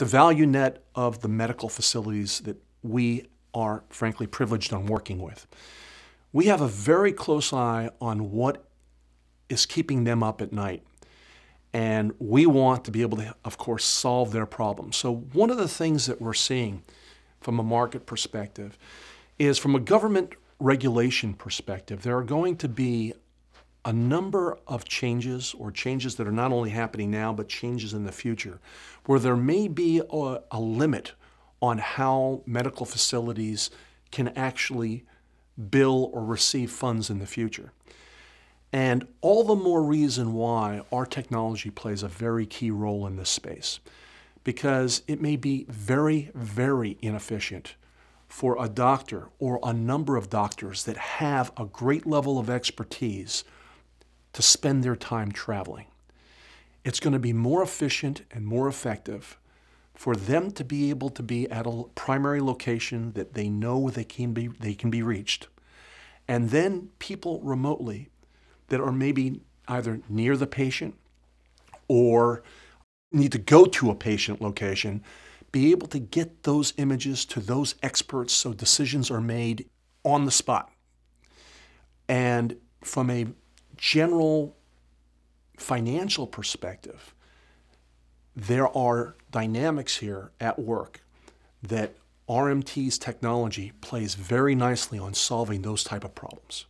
The value net of the medical facilities that we are frankly privileged on working with. We have a very close eye on what is keeping them up at night. And we want to be able to, of course, solve their problems. So one of the things that we're seeing from a market perspective is from a government regulation perspective, there are going to be a number of changes or changes that are not only happening now but changes in the future where there may be a, a limit on how medical facilities can actually bill or receive funds in the future. And all the more reason why our technology plays a very key role in this space because it may be very, very inefficient for a doctor or a number of doctors that have a great level of expertise to spend their time traveling. It's going to be more efficient and more effective for them to be able to be at a primary location that they know they can be, they can be reached. And then people remotely that are maybe either near the patient or need to go to a patient location be able to get those images to those experts so decisions are made on the spot. And from a general financial perspective, there are dynamics here at work that RMT's technology plays very nicely on solving those type of problems.